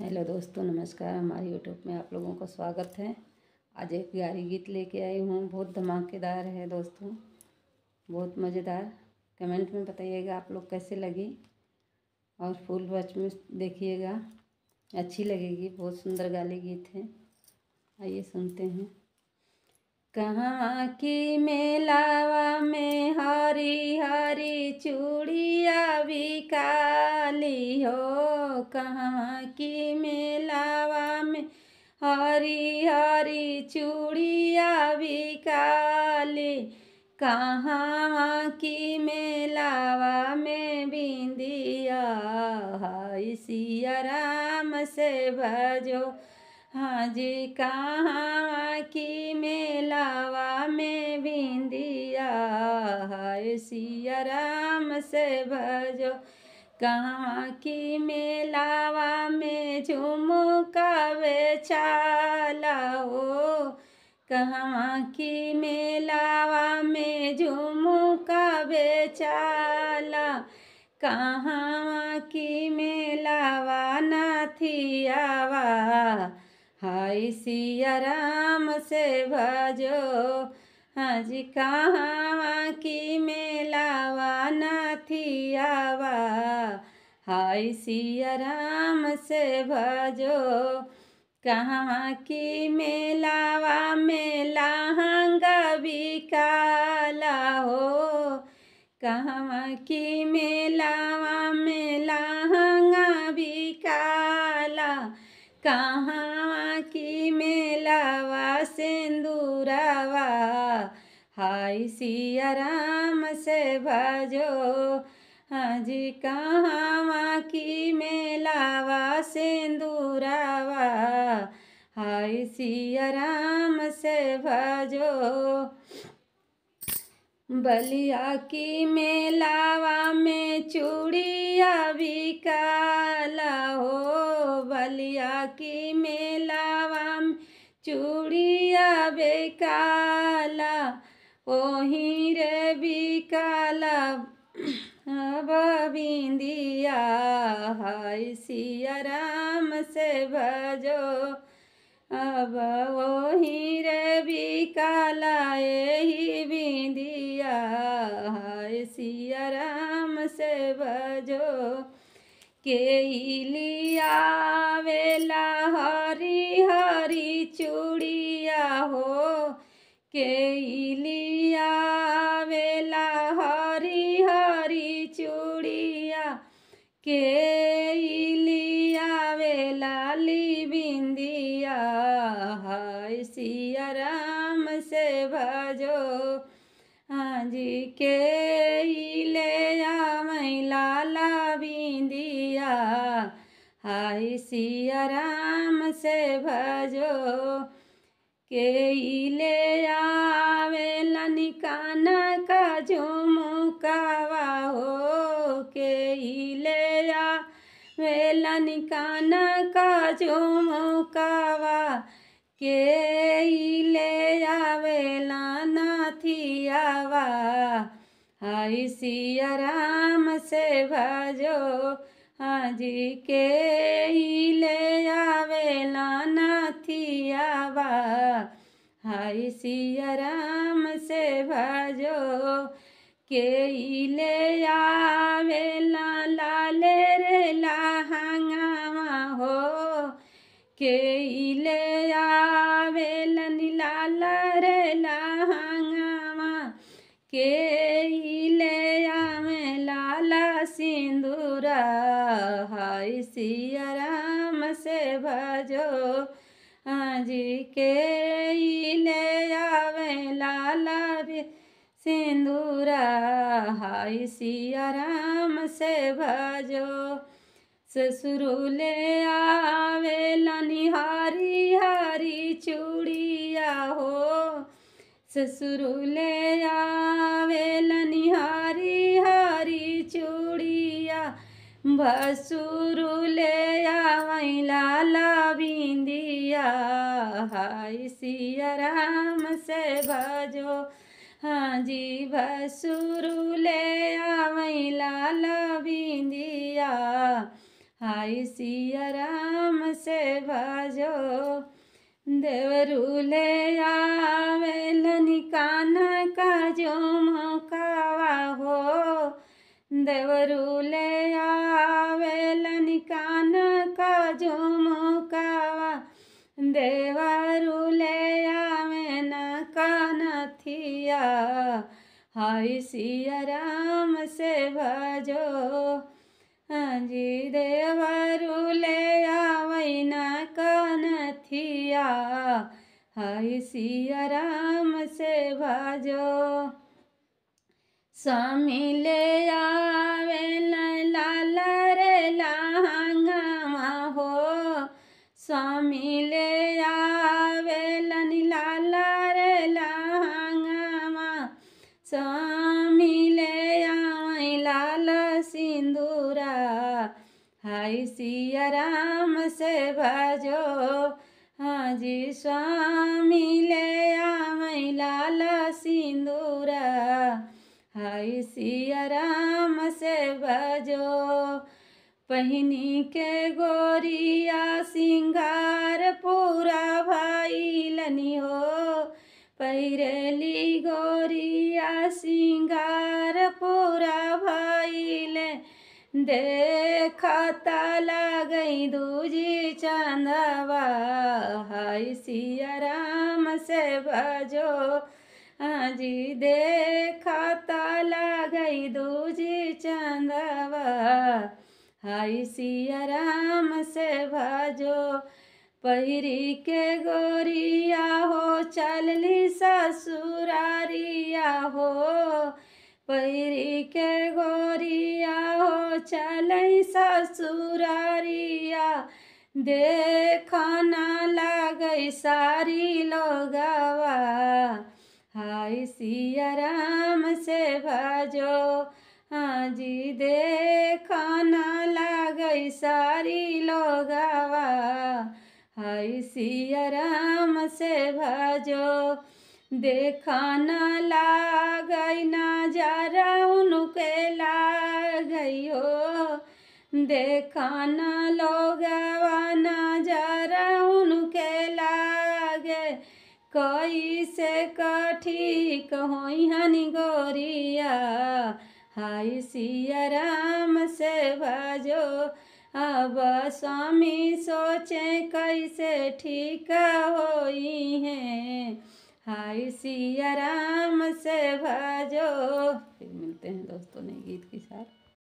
hello दोस्तों नमस्कार हमारे यूट्यूब में आप लोगों का स्वागत है आज एक प्यारी गीत लेके आई हूँ बहुत धमाकेदार है दोस्तों बहुत मज़ेदार कमेंट में बताइएगा आप लोग कैसे लगी और फुल वॉच में देखिएगा अच्छी लगेगी बहुत सुंदर गाली गीत है आइए सुनते हैं कहाँ की मेलावा में हरी हरी चूड़िया भी काली हो कहाँ की मेलावा में हरी हरी चूड़िया भी काली कहाँ की मेलावा में बिंदिया है सिया राम से भजो हाजी कहाँ की मेलावा में बिंदिया हाय सिया राम से भजो कहाँ की मेलावा में झुमका बेचाला हो कहाँ की मेलावा में झुमका बेचाला कहाँ की मेलावा नथिया हाय सिया राम से भजो आज कहाँ की मेलावा आवा हाय सिया राम से भजो कहाँ की मेलावा मेला भी काला हो कहाँ की मेलावा मेला हंगा भी काला कहाँ सिंदूरावा हाय सिया राम से भजो हजी कहाँ की मेलावा सिंदूरावा हाय सिया राम से भजो बलिया की मेलावा में चूड़िया भी काला हो बलिया की मेला চুড়িয়া বেকালা ওহিরে अब बिंदिया हाय सिया राम से भजो अब ओही रे बिकाला यही बिंदिया हाय सिया राम से भजो के लिया वेला हाय सिया राम से भजो के ले आवे लनिकाना का जो कावा हो के ले आ वेला निकाना का जो कावा के ले आवेला नाथियावा हाय सिया राम से भजो हाजी के ले आवेला नाथिया बा हाय राम से भजो के ले आवे ला लाले रे लहंगा हो के ले हाय सिया राम से भजो हाजी के ले आवे लाला भी सिंदूरा हाय सिया राम से भजो ससुर ले आवे हारी हारी चूड़िया हो ससुर ले आवे लनिहारी हाँ बसुरु ले आवई ला बिंदिया हाय सिया राम से भजो हाँ जी बसुरु ले आवई ला बिंदिया हाय सिया राम से भजो देवरू ले आवे लनिकाना का जो मौका हो देवरू ले आ हाय सिया राम से भजो हजी देवरु ले आवई न कनथिया हाय सिया राम से भजो स्वामी ले आवे लाल रे लांगा हो स्वामी ले हाय सिया राम से भजो हाँ जी स्वामी ले आई लाल सिंदूरा हाय सिया राम से भजो पहनी के गोरिया सिंगार पूरा भाई लनी हो पैरली गोरिया सिंगार देखा ताला गई दूजी चंदवा हाय सिया राम से भजो हाँ जी देखा ताला गई दूजी चंदवा हाय सिया राम से भजो पहरी के गोरिया हो चलली ससुरारिया हो पैरी के गोरिया हो चल ससुरारिया न लग सारी लोगवा हाय सिया राम से भजो हाँ जी न लग सारी लोगवा हाय सिया राम से भजो देखा न लागई नजारा उनके लागई हो देखा न लोगवा नजारा उनके लागे कोई से कठी कहोई हनी गोरिया हाय सिया राम से भजो अब स्वामी सोचे कैसे ठीक होई हैं हाय सिया राम से भजो फिर मिलते हैं दोस्तों ने गीत के साथ